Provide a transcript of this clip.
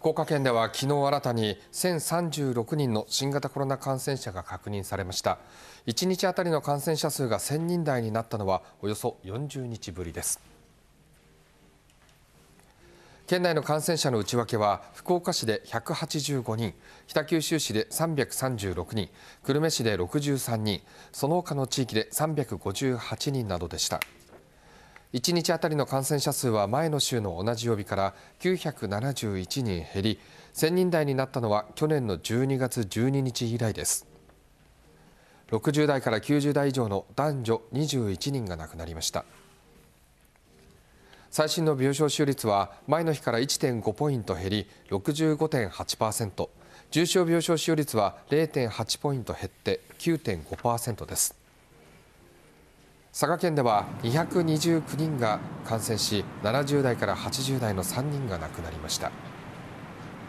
福岡県では昨日新たに1036人の新型コロナ感染者が確認されました1日あたりの感染者数が1000人台になったのはおよそ40日ぶりです県内の感染者の内訳は福岡市で185人北九州市で336人久留米市で63人その他の地域で358人などでした。1日当たりの感染者数は前の週の同じ曜日から971人減り1000人台になったのは去年の12月12日以来です60代から90代以上の男女21人が亡くなりました最新の病床使用率は前の日から1.5ポイント減り65.8%重症病床使用率は0.8ポイント減って9.5%です佐賀県では229人が感染し70代から80代の3人が亡くなりました。